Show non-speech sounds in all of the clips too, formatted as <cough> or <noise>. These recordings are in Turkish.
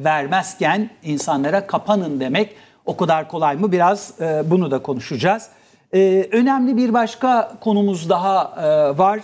vermezken insanlara kapanın demek o kadar kolay mı? Biraz e, bunu da konuşacağız. E, önemli bir başka konumuz daha e, var.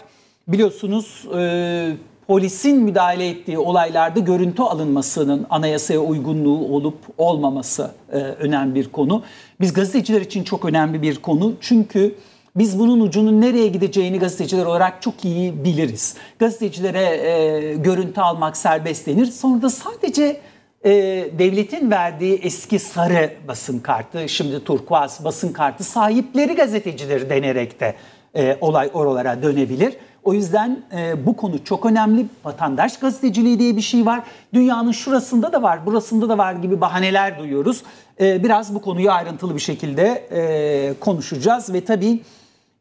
Biliyorsunuz e, polisin müdahale ettiği olaylarda görüntü alınmasının anayasaya uygunluğu olup olmaması e, önemli bir konu. Biz gazeteciler için çok önemli bir konu çünkü biz bunun ucunun nereye gideceğini gazeteciler olarak çok iyi biliriz. Gazetecilere e, görüntü almak serbest denir. Sonra da sadece e, devletin verdiği eski sarı basın kartı, şimdi turkuaz basın kartı sahipleri gazetecidir denerek de e, olay oralara dönebilir. O yüzden e, bu konu çok önemli. Vatandaş gazeteciliği diye bir şey var. Dünyanın şurasında da var, burasında da var gibi bahaneler duyuyoruz. E, biraz bu konuyu ayrıntılı bir şekilde e, konuşacağız ve tabii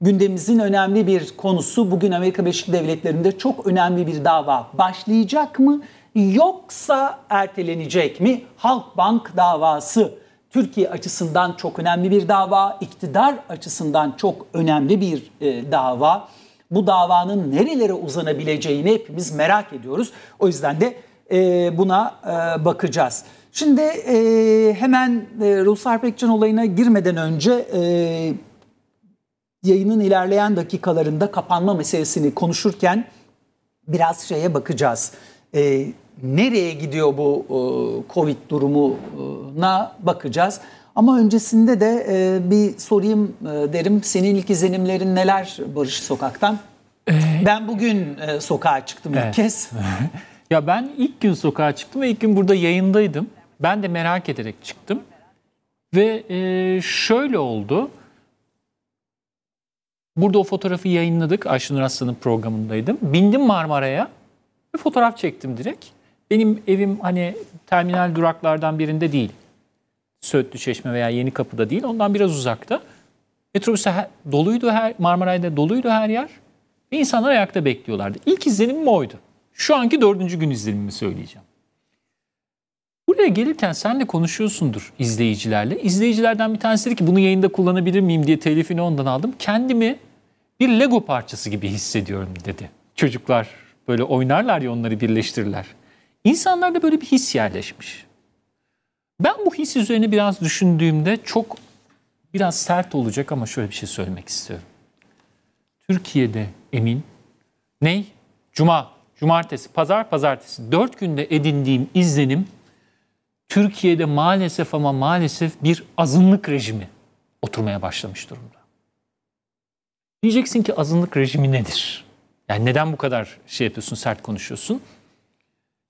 gündemimizin önemli bir konusu bugün Amerika Birleşik Devletleri'nde çok önemli bir dava başlayacak mı? yoksa ertelenecek mi? Halkbank davası Türkiye açısından çok önemli bir dava, iktidar açısından çok önemli bir e, dava. Bu davanın nerelere uzanabileceğini hepimiz merak ediyoruz. O yüzden de e, buna e, bakacağız. Şimdi e, hemen e, Ruhsar Pekcan olayına girmeden önce e, yayının ilerleyen dakikalarında kapanma meselesini konuşurken biraz şeye bakacağız e, nereye gidiyor bu e, Covid durumuna bakacağız. Ama öncesinde de e, bir sorayım e, derim. Senin ilk izlenimlerin neler Barış Sokak'tan? Ee, ben bugün e, sokağa çıktım evet. ilk kez. <laughs> ya ben ilk gün sokağa çıktım ve ilk gün burada yayındaydım. Ben de merak ederek çıktım. Ve e, şöyle oldu. Burada o fotoğrafı yayınladık. Ayşenur Aslan'ın programındaydım. Bindim Marmara'ya. Bir fotoğraf çektim direkt. Benim evim hani terminal duraklardan birinde değil. Söğütlü Çeşme veya Yeni Kapı'da değil. Ondan biraz uzakta. Metrobüse doluydu her Marmaray'da doluydu her yer. Ve insanlar ayakta bekliyorlardı. İlk izlenimim oydu. Şu anki dördüncü gün izlenimimi söyleyeceğim. Buraya gelirken sen de konuşuyorsundur izleyicilerle. İzleyicilerden bir tanesi dedi ki bunu yayında kullanabilir miyim diye telifini ondan aldım. Kendimi bir Lego parçası gibi hissediyorum dedi. Çocuklar Böyle oynarlar ya onları birleştirirler. İnsanlarda böyle bir his yerleşmiş. Ben bu his üzerine biraz düşündüğümde çok biraz sert olacak ama şöyle bir şey söylemek istiyorum. Türkiye'de emin ney? Cuma, cumartesi, pazar, pazartesi. Dört günde edindiğim izlenim Türkiye'de maalesef ama maalesef bir azınlık rejimi oturmaya başlamış durumda. Diyeceksin ki azınlık rejimi nedir? Yani neden bu kadar şey yapıyorsun, sert konuşuyorsun?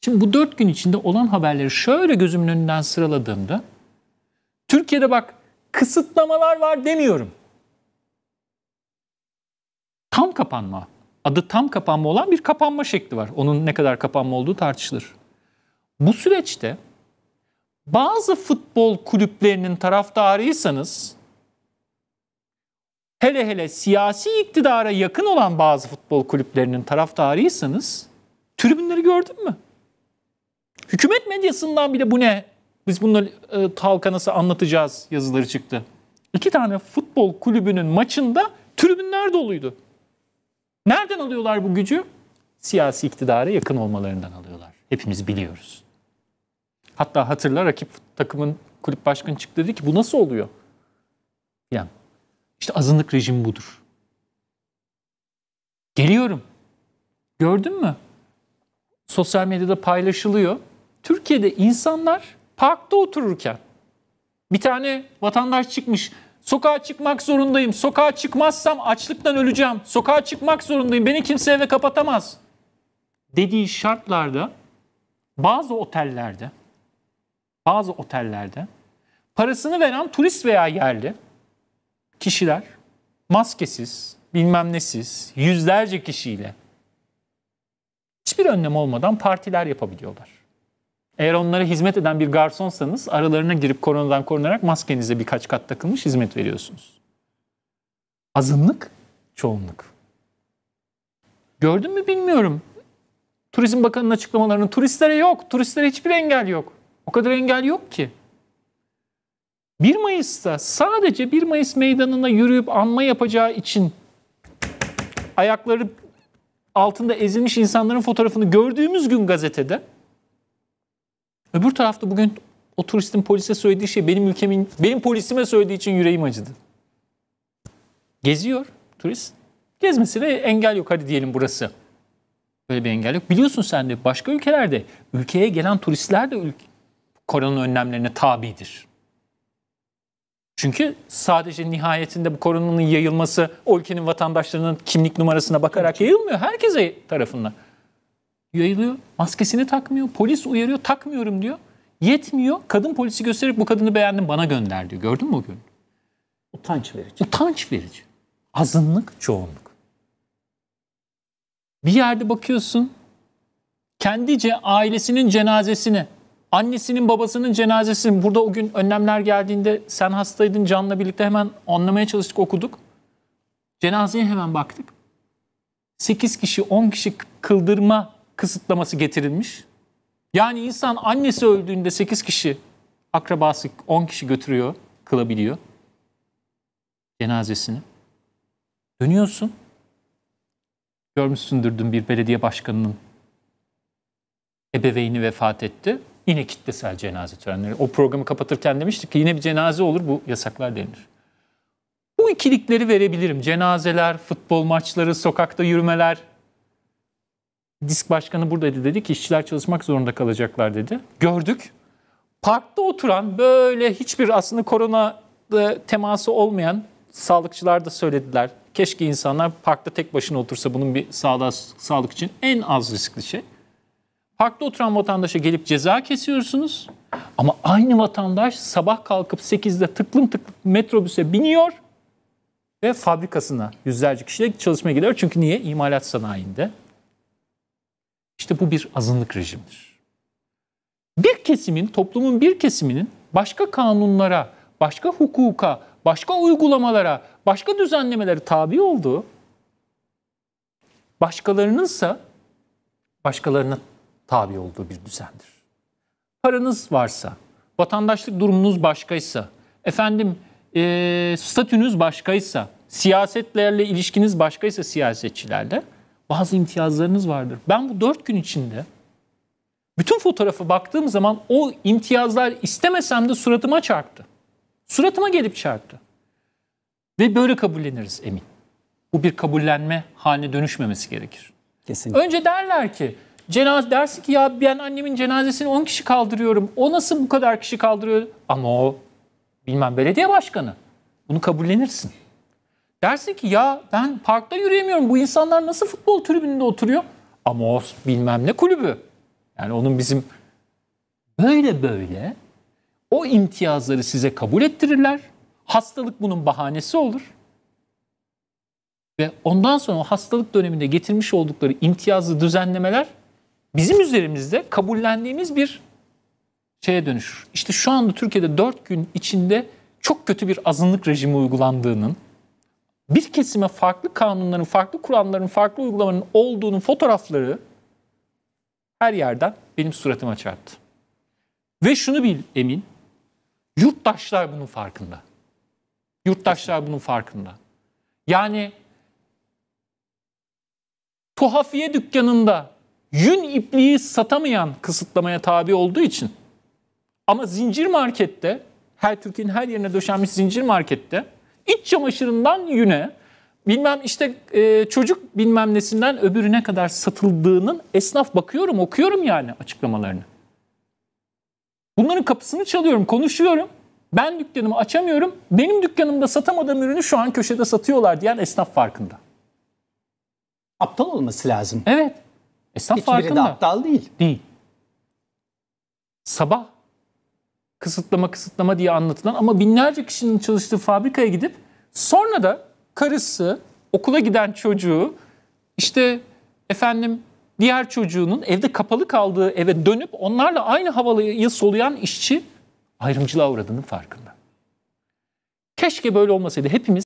Şimdi bu dört gün içinde olan haberleri şöyle gözümün önünden sıraladığımda Türkiye'de bak kısıtlamalar var demiyorum. Tam kapanma, adı tam kapanma olan bir kapanma şekli var. Onun ne kadar kapanma olduğu tartışılır. Bu süreçte bazı futbol kulüplerinin taraftarıysanız hele hele siyasi iktidara yakın olan bazı futbol kulüplerinin taraftarıysanız tribünleri gördün mü? Hükümet medyasından bile bu ne? Biz bunu e, halka nasıl anlatacağız yazıları çıktı. İki tane futbol kulübünün maçında tribünler doluydu. Nereden alıyorlar bu gücü? Siyasi iktidara yakın olmalarından alıyorlar. Hepimiz biliyoruz. Hatta hatırla rakip takımın kulüp başkanı çıktı dedi ki bu nasıl oluyor? Yani işte azınlık rejimi budur. Geliyorum. Gördün mü? Sosyal medyada paylaşılıyor. Türkiye'de insanlar parkta otururken bir tane vatandaş çıkmış. Sokağa çıkmak zorundayım. Sokağa çıkmazsam açlıktan öleceğim. Sokağa çıkmak zorundayım. Beni kimse eve kapatamaz. Dediği şartlarda bazı otellerde bazı otellerde parasını veren turist veya yerli kişiler maskesiz, bilmem nesiz, yüzlerce kişiyle hiçbir önlem olmadan partiler yapabiliyorlar. Eğer onlara hizmet eden bir garsonsanız aralarına girip koronadan korunarak maskenize birkaç kat takılmış hizmet veriyorsunuz. Azınlık, çoğunluk. Gördün mü bilmiyorum. Turizm Bakanı'nın açıklamalarını turistlere yok, turistlere hiçbir engel yok. O kadar engel yok ki. 1 Mayıs'ta sadece 1 Mayıs meydanına yürüyüp anma yapacağı için ayakları altında ezilmiş insanların fotoğrafını gördüğümüz gün gazetede öbür tarafta bugün o turistin polise söylediği şey benim ülkemin benim polisime söylediği için yüreğim acıdı. Geziyor turist. Gezmesine engel yok hadi diyelim burası. Böyle bir engel yok. Biliyorsun sen de başka ülkelerde ülkeye gelen turistler de ülke, korona önlemlerine tabidir. Çünkü sadece nihayetinde bu koronanın yayılması o ülkenin vatandaşlarının kimlik numarasına bakarak yayılmıyor. Herkese tarafından. Yayılıyor. Maskesini takmıyor. Polis uyarıyor. Takmıyorum diyor. Yetmiyor. Kadın polisi göstererek bu kadını beğendim bana gönder diyor. Gördün mü o gün? Utanç verici. Utanç verici. Azınlık, çoğunluk. Bir yerde bakıyorsun kendice ailesinin cenazesini Annesinin babasının cenazesi burada o gün önlemler geldiğinde sen hastaydın Can'la birlikte hemen anlamaya çalıştık okuduk. Cenazeye hemen baktık. 8 kişi 10 kişi kıldırma kısıtlaması getirilmiş. Yani insan annesi öldüğünde 8 kişi akrabası 10 kişi götürüyor, kılabiliyor cenazesini. Dönüyorsun. Görmüşsündür dün bir belediye başkanının ebeveyni vefat etti. Yine kitlesel cenaze törenleri. O programı kapatırken demiştik ki yine bir cenaze olur bu yasaklar denir. Bu ikilikleri verebilirim. Cenazeler, futbol maçları, sokakta yürümeler. Disk başkanı buradaydı dedi ki işçiler çalışmak zorunda kalacaklar dedi. Gördük. Parkta oturan böyle hiçbir aslında korona e, teması olmayan sağlıkçılar da söylediler. Keşke insanlar parkta tek başına otursa bunun bir sağlığa, sağlık için en az riskli şey. Parkta oturan vatandaşa gelip ceza kesiyorsunuz. Ama aynı vatandaş sabah kalkıp 8'de tıklım tıklım metrobüse biniyor ve fabrikasına yüzlerce kişiyle çalışmaya gidiyor. Çünkü niye? İmalat sanayinde. İşte bu bir azınlık rejimidir. Bir kesimin, toplumun bir kesiminin başka kanunlara, başka hukuka, başka uygulamalara, başka düzenlemelere tabi olduğu, başkalarınınsa başkalarına tabi olduğu bir düzendir. Paranız varsa, vatandaşlık durumunuz başkaysa, efendim e, statünüz başkaysa, siyasetlerle ilişkiniz başkaysa siyasetçilerle bazı imtiyazlarınız vardır. Ben bu dört gün içinde bütün fotoğrafa baktığım zaman o imtiyazlar istemesem de suratıma çarptı. Suratıma gelip çarptı. Ve böyle kabulleniriz emin. Bu bir kabullenme haline dönüşmemesi gerekir. Kesinlikle. Önce derler ki Cenaze dersin ki ya ben annemin cenazesini 10 kişi kaldırıyorum. O nasıl bu kadar kişi kaldırıyor? Ama o bilmem belediye başkanı. Bunu kabullenirsin. Dersin ki ya ben parkta yürüyemiyorum. Bu insanlar nasıl futbol tribününde oturuyor? Ama o bilmem ne kulübü. Yani onun bizim böyle böyle o imtiyazları size kabul ettirirler. Hastalık bunun bahanesi olur. Ve ondan sonra o hastalık döneminde getirmiş oldukları imtiyazlı düzenlemeler bizim üzerimizde kabullendiğimiz bir şeye dönüşür. İşte şu anda Türkiye'de dört gün içinde çok kötü bir azınlık rejimi uygulandığının, bir kesime farklı kanunların, farklı kuralların, farklı uygulamanın olduğunun fotoğrafları her yerden benim suratıma çarptı. Ve şunu bil Emin, yurttaşlar bunun farkında. Yurttaşlar bunun farkında. Yani tuhafiye dükkanında yün ipliği satamayan kısıtlamaya tabi olduğu için ama zincir markette her Türkiye'nin her yerine döşenmiş zincir markette iç çamaşırından yüne bilmem işte e, çocuk bilmem nesinden öbürüne kadar satıldığının esnaf bakıyorum okuyorum yani açıklamalarını. Bunların kapısını çalıyorum konuşuyorum. Ben dükkanımı açamıyorum. Benim dükkanımda satamadığım ürünü şu an köşede satıyorlar diyen esnaf farkında. Aptal olması lazım. Evet. E saf Hiçbiri farkında. de aptal değil. Değil. Sabah kısıtlama kısıtlama diye anlatılan ama binlerce kişinin çalıştığı fabrikaya gidip sonra da karısı, okula giden çocuğu işte efendim diğer çocuğunun evde kapalı kaldığı eve dönüp onlarla aynı havayı soluyan işçi ayrımcılığa uğradığının farkında. Keşke böyle olmasaydı. Hepimiz